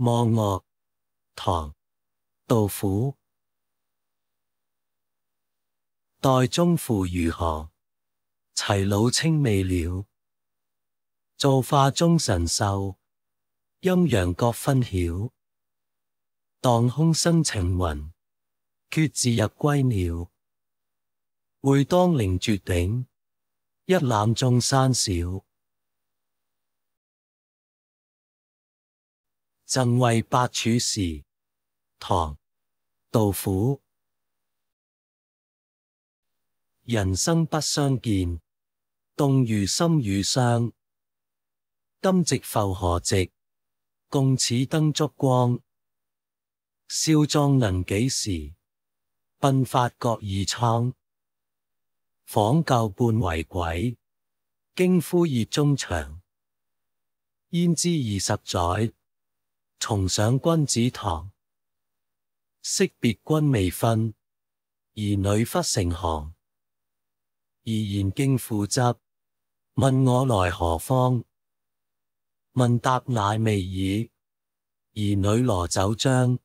望岳，唐·杜甫。岱宗夫如何？齐鲁青未了。造化钟神秀，阴阳割昏晓。荡胸生情云，决眦入归鸟。会当凌绝顶，一览众山小。赠卫八处士，唐·杜甫。人生不相见，动如心与伤。今夕复何夕，共此灯烛光。少壮能几时？鬓发各已苍。访旧半为鬼，惊呼热中肠。焉知二十载？重上君子堂，惜别君未分，儿女忽成行。而言经父执，问我来何方？问答乃未已，儿女罗酒浆。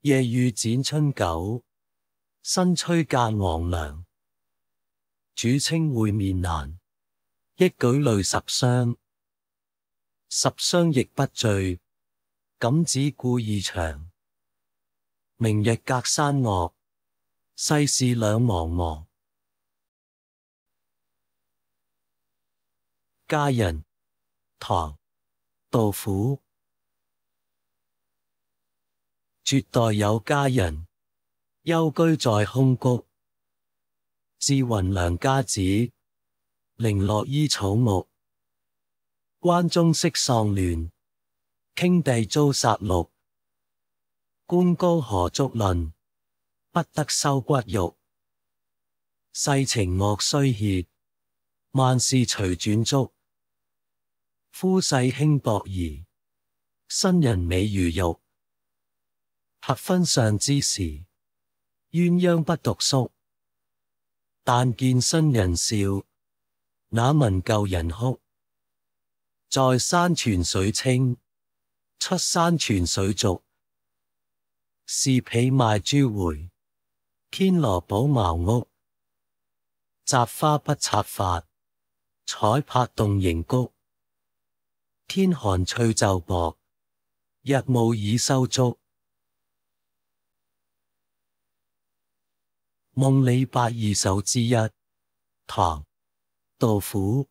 夜雨剪春韭，新炊间黄粱。主称会面难，一举累十双。十双亦不醉。感子故意长，明日隔山岳，世事两茫茫。佳人，唐，杜甫。绝代有佳人，幽居在空谷。自云良家子，零落依草木。关中昔丧乱。倾地遭杀戮，官高何足论？不得收骨肉，世情恶衰歇。万事随转足，夫世轻薄儿，新人美如玉。合婚上之时，鸳鸯不独宿。但见新人笑，那闻旧人哭？在山泉水清。出山泉水族，是披卖珠回。天罗宝茅屋，摘花不插发。彩柏动盈谷，天寒翠袖薄。日暮已收竹。《梦里白二首》之一，唐·杜甫。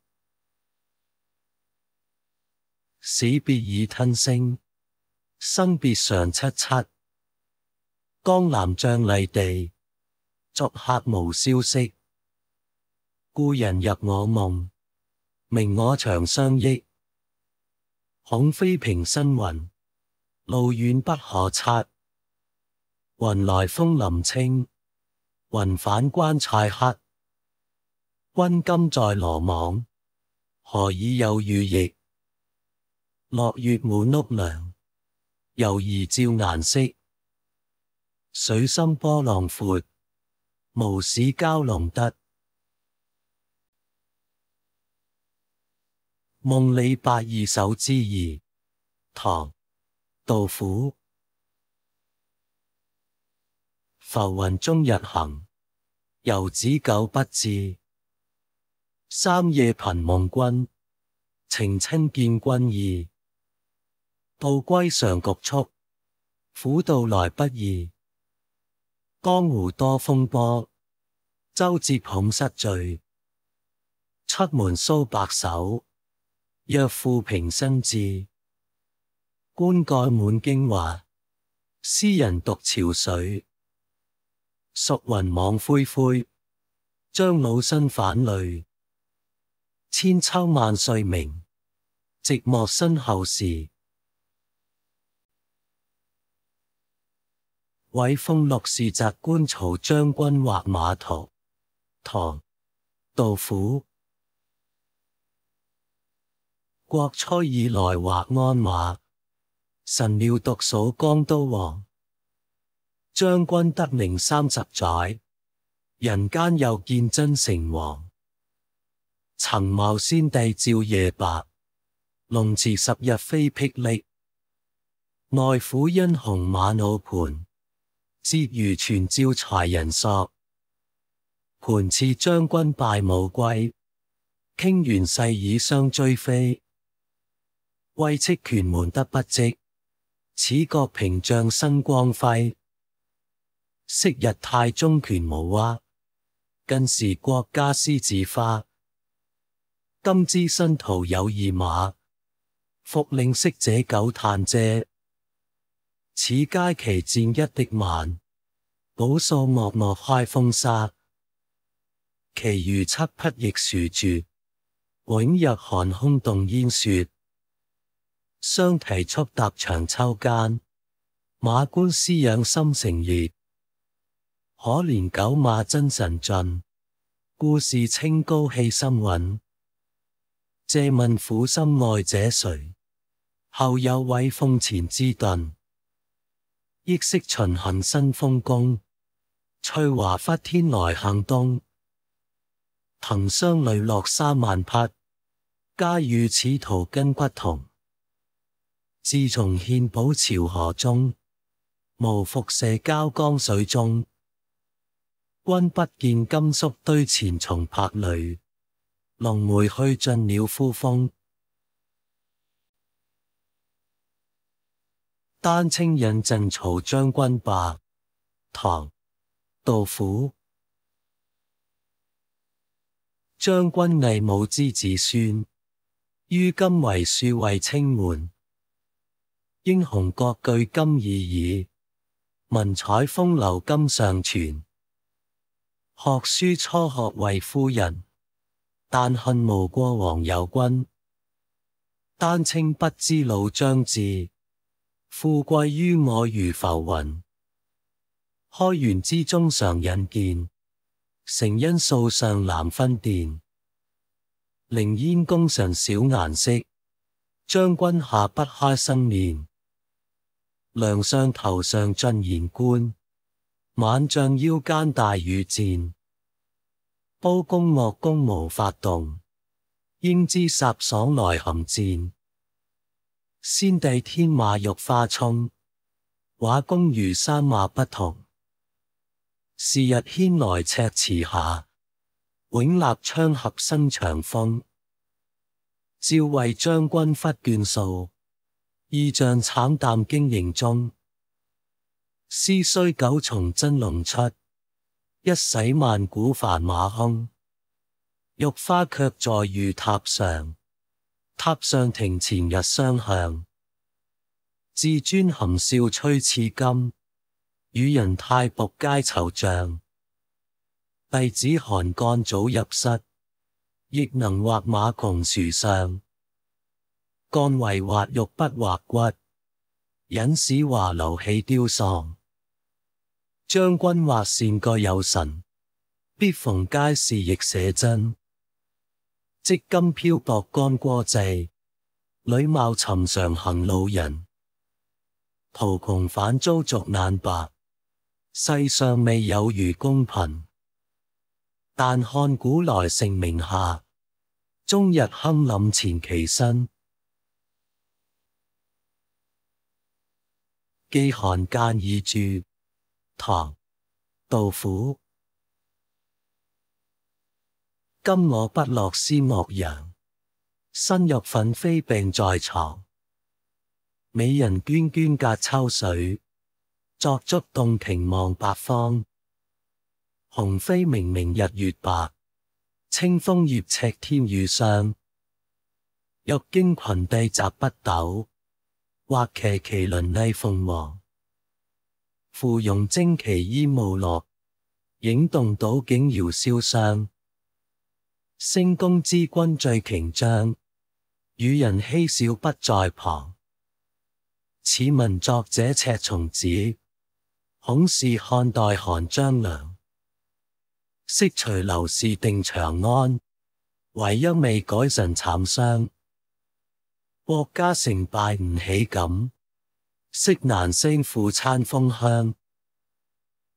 死别已吞声，生别常七七。江南瘴丽地，作客无消息。故人入我梦，明我长相忆。恐非平生云，路远不可测。云来风林清，云返关塞黑。君今在罗网，何以有雨翼？落月满屋梁，犹疑照颜色。水深波浪阔，无使蛟龙得。《梦里白二首之二》，唐·杜甫。浮云终日行，游子久不至。三夜频梦君，情亲见君意。道归常局促，苦道来不易。江湖多风波，舟折恐失序。出门搔白首，若负平生志。官盖满京华，斯人独憔悴。孰云网恢恢，将老身反累？千秋万岁名，寂寞身后事。韦风六世泽，官曹将军画马图。唐·杜甫。国初以来画鞍马，神庙独数江都王。将军得名三十载，人间又见真成王。曾貌先帝照夜白，龙池十日飞霹雳。内府因雄马脑盘。射如全照才人索，盘赐将军拜武归。倾元世以相追飞，为戚权门得不积。此国屏障生光辉，昔日太宗权无阿。近时国家私字花，今知新徒有二马。复令识者久叹嗟。此皆其战一敌万，宝数默默开风沙。其余七匹亦殊住，每日寒空冻烟雪。双蹄速踏长秋间，马官思养心成热，可怜九马真神尽，故事清高气心稳。借问苦心爱者谁？后有伟凤前之盾。忆昔秦汉新风功，翠华拂天来向东。腾骧六落三万匹，家峪此途今骨同。自从献宝朝河中，无复涉交江水中。君不见金粟堆前松柏泪，龙梅去尽鸟呼风。丹青引赠曹将军霸，唐·杜甫。将军魏武之子孙，于今为庶为清门。英雄各据今已矣，文采风流今尚存。学书初学为夫人，但恨无过王有君。丹青不知老将至。富贵于我如浮云，开元之中常引见，成因素上难分辨。凌烟功臣少颜色，将军下不开生面，梁相头上进贤冠，晚将腰间大羽箭，煲公莫公无法动，英姿飒爽来含战。先帝天马玉花骢，画工如山马不同。是日牵来赤池下，永立阊合生长风。照为将军忽眷数，意象惨淡经营中。诗虽九重真龙出，一洗万古凡马空。玉花却在御塔上。塔上庭前日相向，至尊含笑吹刺金。与人太仆皆惆怅。弟子寒干早入室。亦能画马穷树上，干为画肉不画骨。引使画流气凋丧，将军画扇各有神。必逢佳事亦写真。积金漂泊干戈际，旅貌寻常行路人。途穷反遭浊眼白，世上未有如公贫。但看古来盛名下，终日亨林前其身。饥寒间已住，唐，杜甫。今我不落思洛阳，身若粉飞病在床。美人娟娟隔秋水，作足动庭望八方。鸿飞明明日月白，清风月赤天雨霜。欲惊群帝杂不斗，画骑麒麟厉凤凰。芙蓉蒸奇衣雾落，影动倒景遥潇湘。星宫之君最琼章，与人嬉笑不在旁。此文作者赤松子，恐是汉代韩张良。昔徐刘氏定长安，唯一未改神惨伤。国家成败唔喜感，昔难声父餐风香。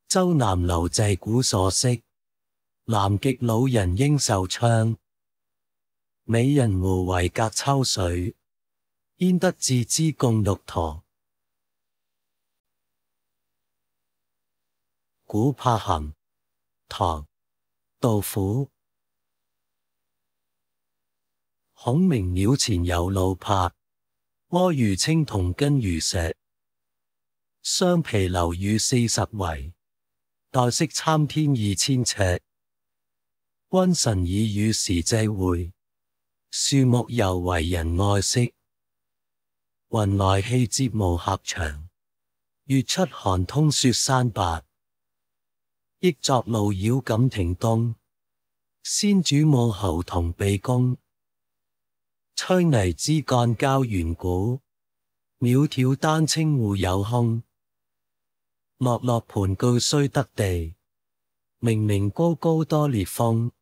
周南刘制古所识。南极老人应受唱，美人湖为隔秋水。焉得自知共六堂？古柏行，唐·杜甫。孔明庙前有老柏，柯如青铜根如石。双皮流雨四十围，黛色参天二千尺。君臣以与时际会，树木犹为人爱惜。云来气接无合长，月出寒通雪山白。忆作路绕锦亭东，先主母侯同被公。摧泥支干交缘古，袅窕丹青互有空。莫落盘高须得地，明明高高多烈风。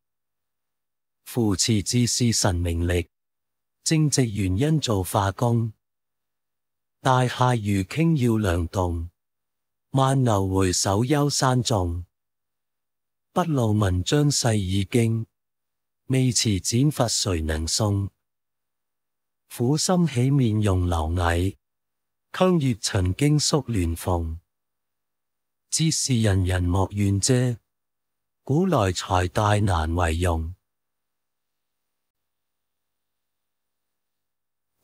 扶持自是神明力，正直原因做化工。大厦如倾要梁栋，万牛回首忧山重。不露文章世已经，未持剪发谁能送？苦心起面容流伪，坑月曾经缩乱逢。自是人人莫怨啫，古来财大难为用。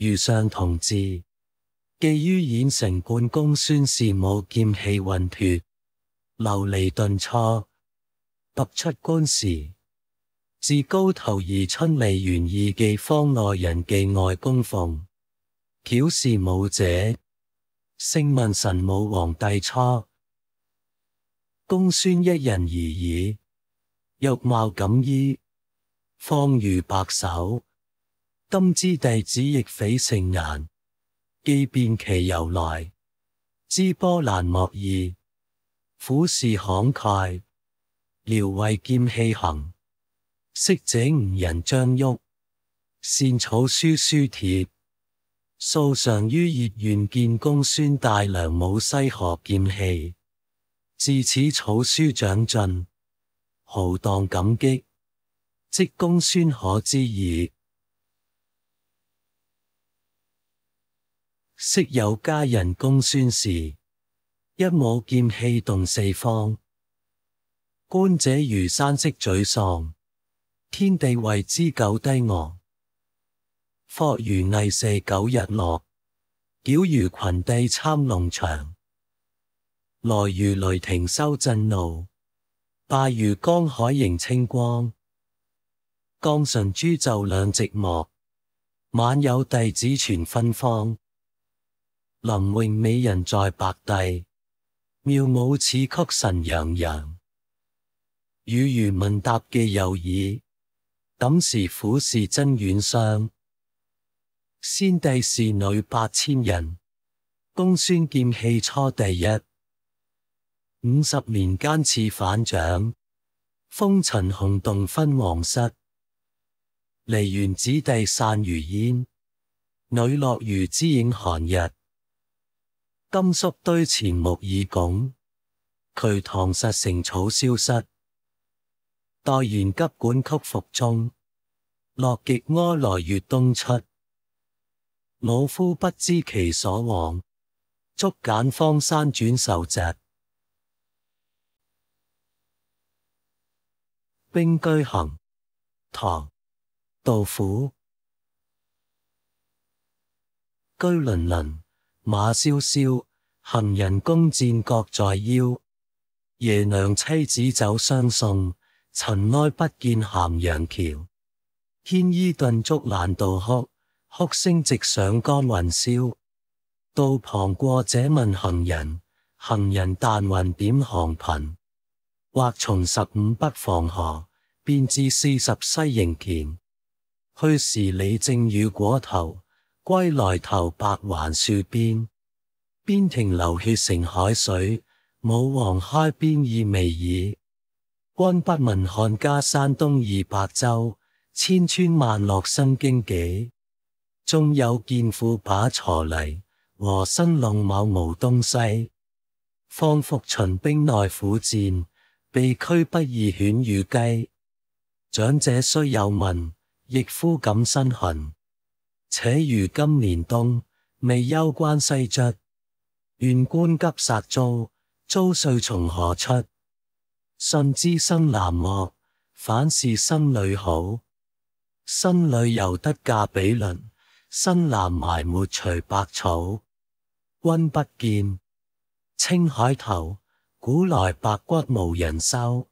遇上同志，寄于演成，冠公孙氏武剑气混脱流璃顿挫，拔出官时，自高头而春未完，意技方内人技外供奉，巧事武者，姓问神武皇帝初，公孙一人而已，玉貌锦衣，方如白首。今之弟子亦匪圣人，既辨其由来，知波澜莫二，苦视慷慨，聊为剑气行。昔者吾人张旭，善草书书帖，素常于热愿见公孙大梁舞西河剑气，自此草书长进，浩荡感激，即公孙可知矣。昔有佳人公孙氏，一舞剑气动四方。观者如山色沮丧，天地为之久低昂。霍如羿射九日落，矫如群帝参龙翔。来如雷霆收震怒，拜如江海迎清光。江神珠就两寂寞晚有弟子传芬芳。林荣美人，在白帝；妙舞似曲，神洋洋。与如问搭记犹耳，怎时虎是真远伤？先帝是女八千人，公孙剑气初第一。五十年间似反掌，风尘红洞分王室。离原子弟散如烟，女乐如之影寒日。金粟堆前木已拱，渠塘实成草消失。代元急管曲复中，乐极哀来月东出。老夫不知其所往，足简荒山转受疾。《兵居行》，唐·杜甫。居麟麟。马萧萧，行人弓箭各在腰。爷娘妻子走相送，尘埃不见咸阳桥。天衣顿足难道哭，哭声直上干云霄。道旁过者问行人，行人但云点行频。或从十五北防河，便至四十西营田。去时李正与果头。归来头白还树边，边庭流血成海水。武王开边意未已，君不闻汉家山东二百万，千村万落生荆杞。纵有一妇把锄犁，和生陇亩无东西。方腹秦兵内苦战，被驱不易犬与鸡。长者虽有问，亦夫感身痕。且如今年冬，未休关西卒，县官急杀租，租税从何出？信知生男恶，反是生女好。生女又得嫁比邻，生男埋没随百草。君不见，青海头，古来白骨无人收。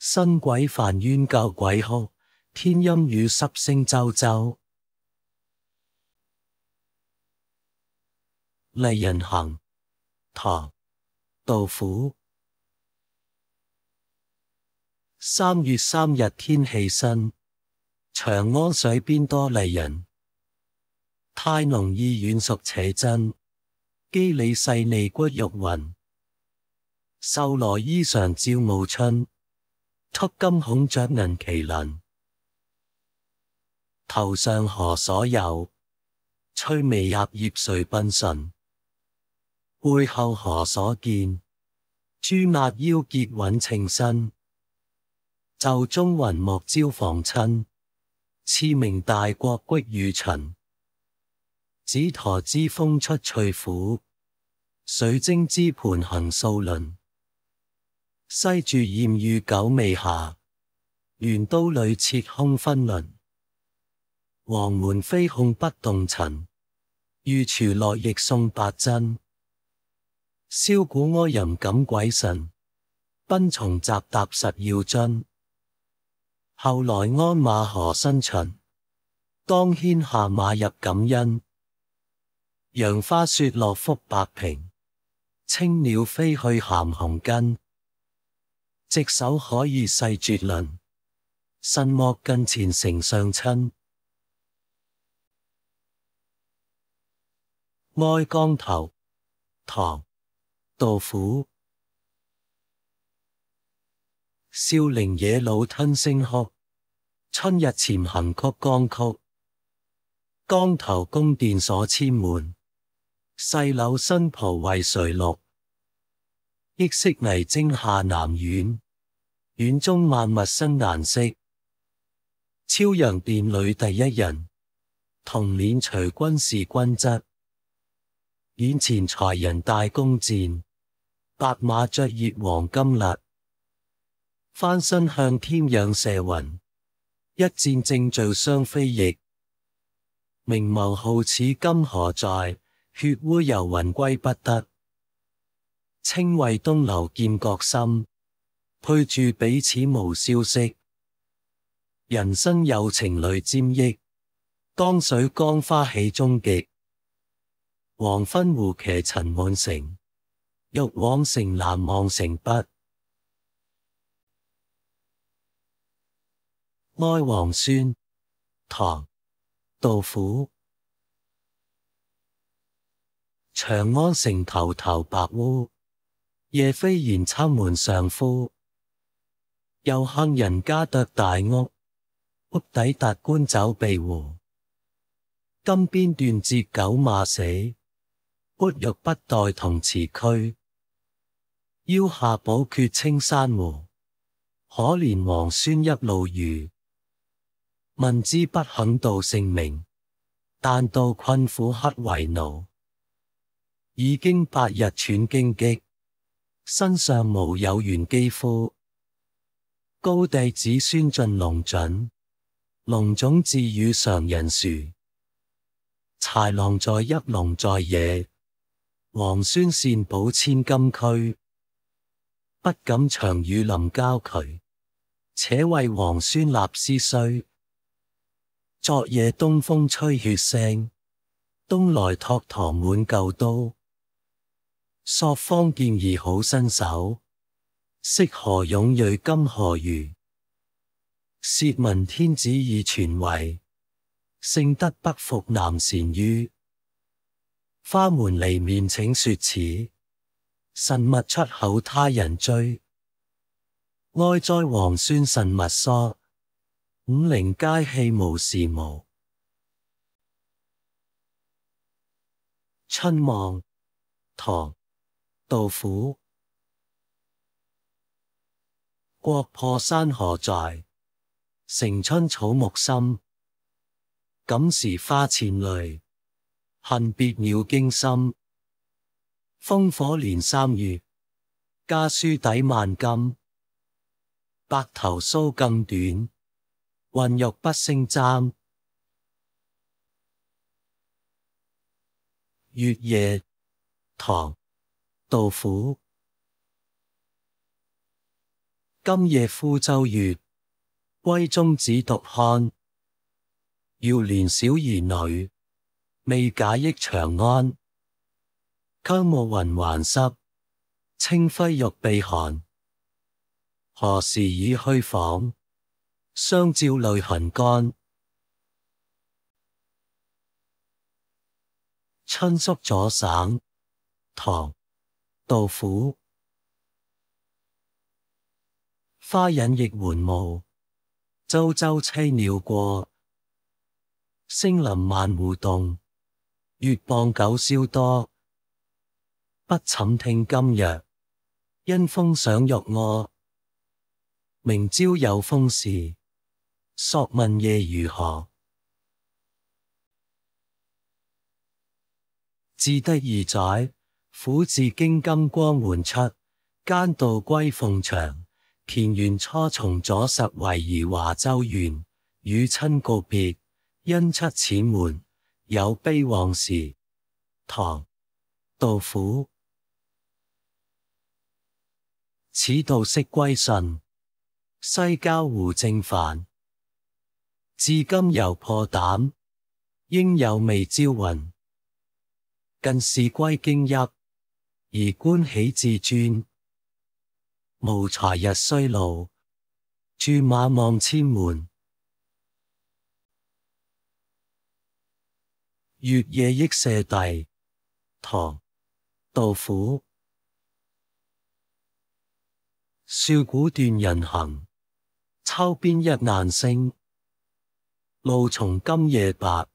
新鬼烦冤旧鬼哭，天阴雨湿声啾啾。丽人行，唐·杜甫。三月三日天气新，长安水边多丽人。太宗意苑属且真，肌理细腻骨肉匀。秀罗衣裳照暮春，蹙金孔雀银麒麟。头上何所有？翠微入叶谁缤纷？背后何所见？诸纳腰结稳，情身袖中云莫招防亲。赐名大国骨如尘，紫陀之风出翠釜，水晶之盘行数轮。西住艳遇久未下，圆刀里切空分轮。黄门飞控不动尘，御厨落亦送八珍。箫鼓哀吟感鬼神，宾从杂沓实要津。后来鞍马何新秦，当轩下马入锦恩。杨花雪落覆白苹，青鸟飞去衔红巾。执手可以细绝伦，身莫近前成上亲。哀江头，唐。杜甫：少陵野老吞声哭，春日潜行曲江曲。江头宫殿锁千门，细柳新蒲为谁绿？忆昔霓征下南苑，苑中万物生颜色。超阳殿里第一人，同年随君是君侧。眼前才人大弓箭，白马雀月黄金勒。翻身向天仰射云，一箭正中双飞翼。明眸皓齿今何在？血污游魂归不得。清未东流剑阁心，配住彼此无消息。人生有情泪沾益，江水江花起终极？黄昏胡骑陈满城，欲往城南望城北。哀王孙，唐·杜甫。长安城头头白乌，夜飞延秋门上呼。又恨人家得大屋，屋底达官走避胡。金鞭断折狗马死。屈肉不待同池区，腰下宝玦青山湖。可怜王孙一路遇，问之不肯道姓名。但道困苦乞为奴，已经八日喘荆棘。身上无有缘肌肤。高帝子孙尽龙准，龙种自与常人殊。豺狼在，一龙在野。皇孙善保千金躯，不敢长与林交渠。且为皇孙立诗须。昨夜东风吹血声，东来托堂满旧都。朔方健儿好身手，悉何勇锐今何如？涉文天子以传位，圣德不负南禅于。花门离面请说此，神物出口他人追。哀哉王孙神物疏，五陵佳器无时无。春望，唐·杜甫。国破山河在，城春草木深。感时花溅泪。恨别鸟惊心，烽火连三月，家书抵万金。白头搔更短，浑欲不胜簪。月夜，唐·杜甫。今夜呼舟月，闺中只独看。遥怜小儿女。未解忆长安，秋暮云还湿，清辉玉臂寒。何时已虚访？相照泪痕干。春宿左省，唐·杜甫。花隐亦垣雾，周周栖鸟过。星临万户洞。月傍九宵多，不寝听佳人。因风想欲恶，明朝有风时。索问夜如何？自得二载，苦自经金光门出，间道归凤翔。田园初从左拾遗，华州县与亲告别，因出此门。有悲往事，唐·杜甫。此道息归神，西郊胡正烦。至今犹破胆，应有未招魂。近是归京邑，而官喜自尊。无才日衰老，驻马望千门。月夜忆舍弟，唐·杜甫。戍鼓断人行，秋边一难声。露从今夜白，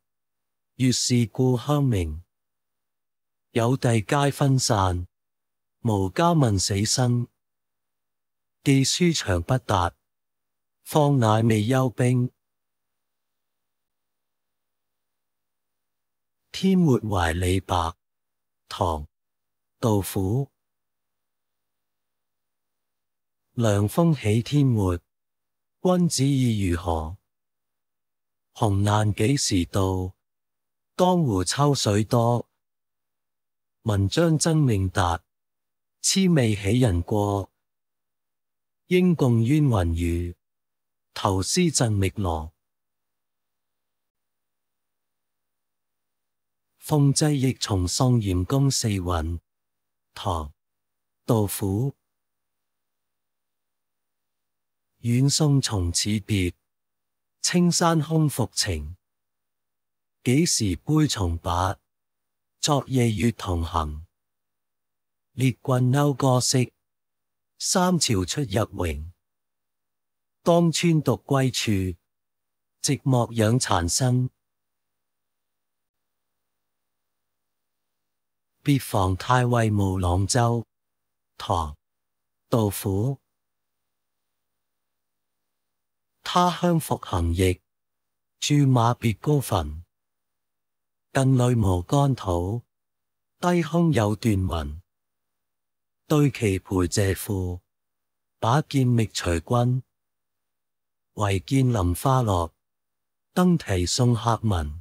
月是故乡明。有弟皆分散，无家问死生。寄书长不达，方乃未休兵。天末怀李白（唐）杜甫。凉风起天末，君子意如何？鸿雁几时到？江湖秋水多。文章憎命达，魑魅喜人过。应共冤魂语，投诗赠汨罗。风鸡亦从丧严公，四韵。唐，杜甫。远送从此别，青山空复情。几时杯重把，昨夜月同行。列郡讴歌息，三朝出入荣。当春独归处，寂寞养残生。《别房太尉慕朗州，唐·杜甫。他乡复行役，驻马别孤坟。更泪无干土，低空有断云。对其陪谢父，把剑觅随君。唯见林花落，登题送客闻。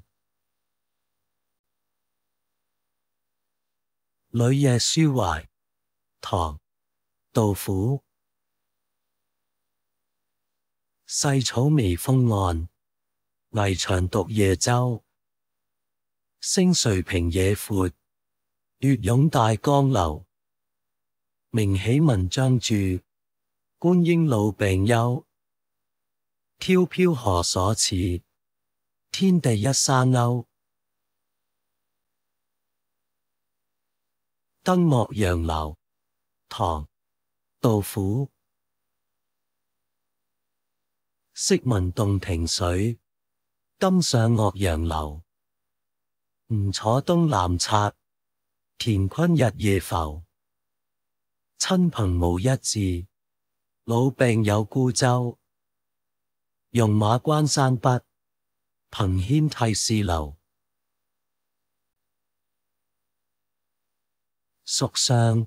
旅夜书怀，唐·杜甫。细草微风岸，危樯独夜舟。星垂平野阔，月涌大江流。明起文章著，观英老病休。飘飘何所似？天地一沙鸥。《登岳阳楼》唐·杜甫。昔闻洞庭水，今上岳阳楼。吴楚东南坼，田坤日夜浮。亲朋无一字，老病有孤舟。戎马关山北，凭轩涕泗流。蜀相，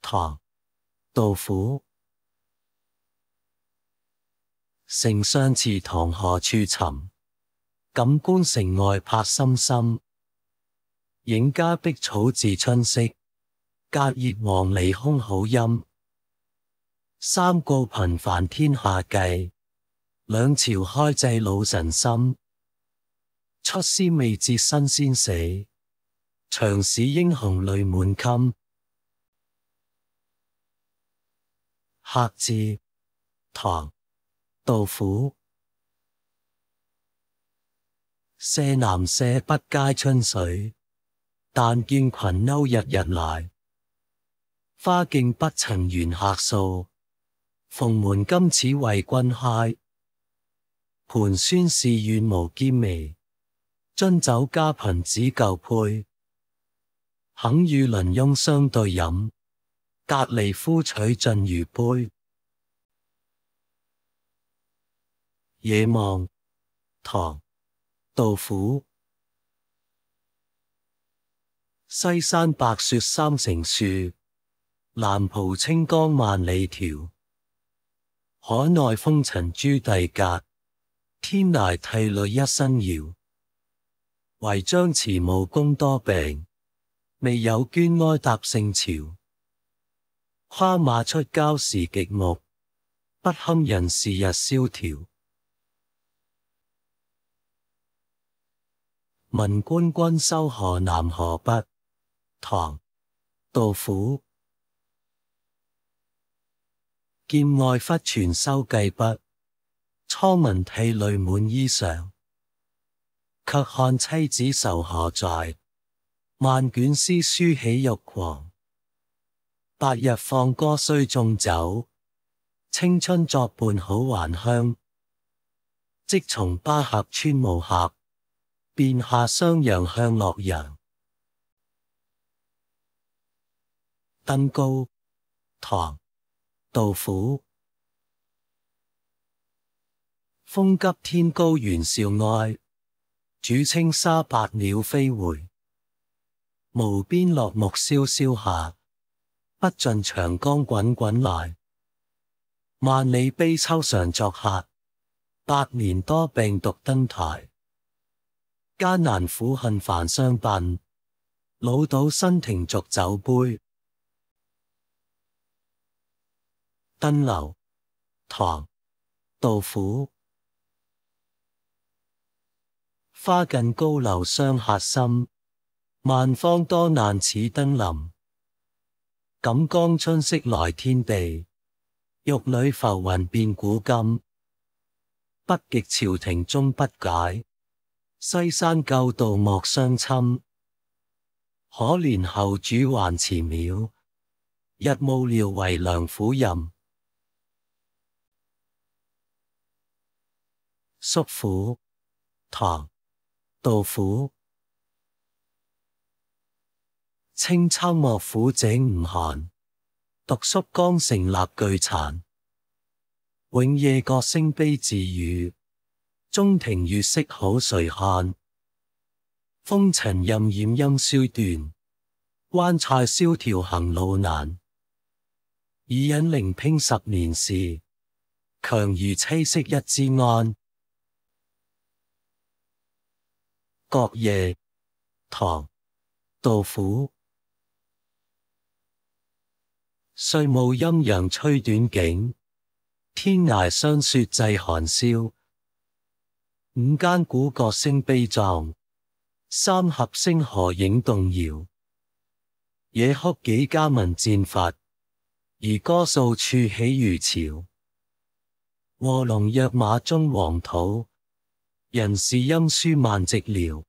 唐》杜甫。城相祠堂何处寻？感官城外柏森森。影家碧草自春色，隔叶黄鹂空好音。三顾频繁天下计，两朝开济老臣心。出师未捷身先死。长使英雄泪满襟。客至，唐·杜甫。舍南舍北皆春水，但见群鸥日日来。花径不曾缘客扫，蓬门今始为君开。盘酸市远无兼味，樽酒家贫只旧醅。肯与邻翁相对饮，隔篱夫取尽如杯。野望，唐·杜甫。西山白雪三成树，南浦清江万里桥。海内风尘诸帝格，天涯涕泪一身遥。唯将迟暮功多病。未有捐哀答圣朝，跨马出郊时极目，不堪人事日萧条。闻官军收河南河北，唐·杜甫。剑外忽传收计笔，初闻涕泪满衣裳。却看妻子愁何在？万卷诗书喜欲狂，白日放歌须纵酒，青春作伴好还乡。即从巴峡穿巫峡，便下襄阳向洛阳。登高，唐，杜甫。风急天高猿啸哀，渚清沙白鸟飞回。无边落木萧萧下，不尽长江滚滚来。万里悲秋常作客，百年多病独登台。艰难苦恨繁霜鬓，老倒新停浊酒杯。登楼，唐，杜甫。花近高楼伤客心。万方多难此登临，锦江春色来天地。玉女浮云变古今，北极朝廷终不解，西山旧道莫相侵。可怜后主还祠庙，日暮料为良苦吟。叔父，唐，道甫。清秋莫苦井唔寒，独宿江城蜡炬残。永夜各声悲自语，中庭月色好谁看？风尘荏苒阴销断，弯菜萧条行路难。已忍伶俜十年事，强如栖息一枝安。各夜唐杜甫岁暮阴阳催短景，天涯霜雪祭寒宵。五更鼓角声悲壮，三合星河影动摇。野哭几家闻战伐，而歌数处起如潮。卧龙跃马终黄土，人事音书万寂寥。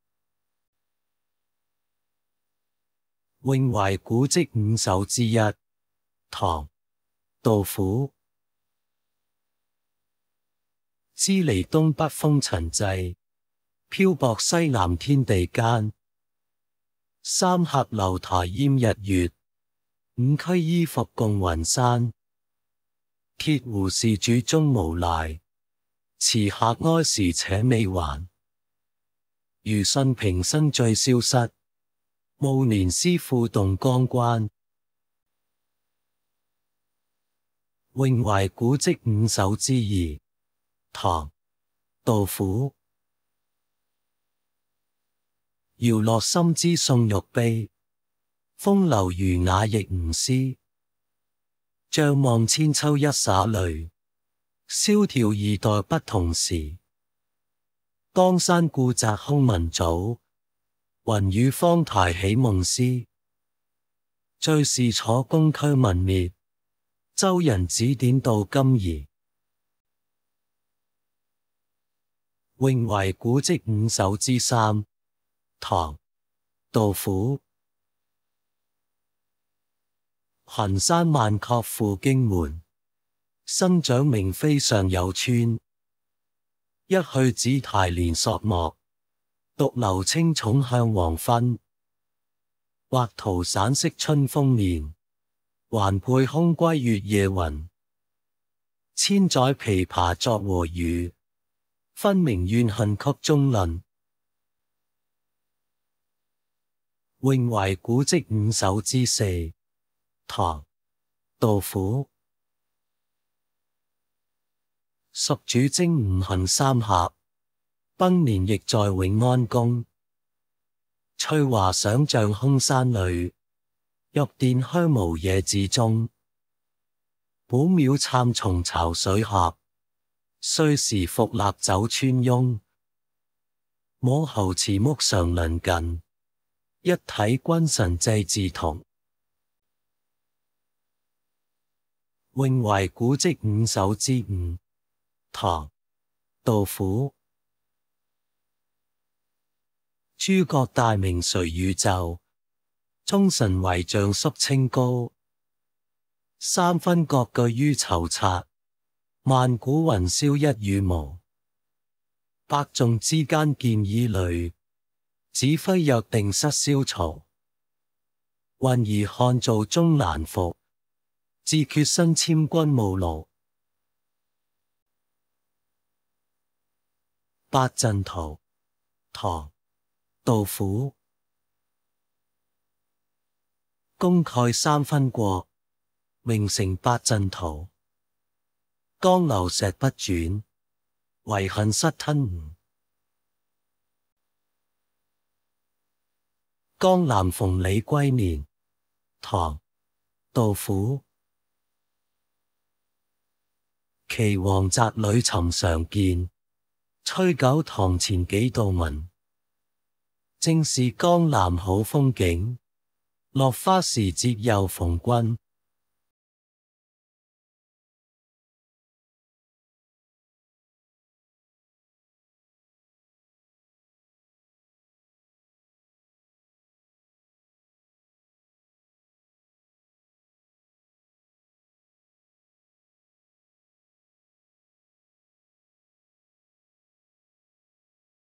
永怀古迹五首之一。唐·杜甫。支离东北风尘际，漂泊西南天地间。三客楼台烟日月，五区衣服共云山。铁壶事主终无赖，持客哀时且未还。余信平生最消失，暮年思妇动江关。《咏怀古迹五首》之二，唐·杜甫。摇落心知宋玉悲，风流如雅亦吾思。象望千秋一洒泪，萧条二代不同时。江山故宅空文藻，云雨方台起梦思？最是楚宫驱灭灭。周人指点到今儿，荣为古迹五首之三。唐·杜甫。群山万壑赴荆门，生长明妃尚有村。一去紫台连朔漠，独留青冢向黄昏。画图省色春风眠。还佩空归月夜云。千载琵琶作和语。分明怨恨曲中论。《咏怀古迹五首之四》，唐·杜甫。蜀主征吴恨三峡，崩年亦在永安宫。翠华想象空山里。入殿香无夜自中，宝庙参从巢水合。虽是复立走穿墉，母侯慈木常邻近。一体君臣制志同。《咏怀古迹五首》之五，唐·杜甫。诸葛大明垂宇宙。忠臣为将，肃清高；三分割据于筹策，万古云霄一羽毛。百众之间见以类，指挥若定失消曹。运而汉做终难复，自决身千军无路。八阵图，唐·杜甫。功盖三分国，名成八阵图。江流石不转，遗恨失吞吴。江南逢李龟年，唐·杜甫。岐王宅里寻常见，崔九堂前几度闻。正是江南好风景。落花时节又逢君。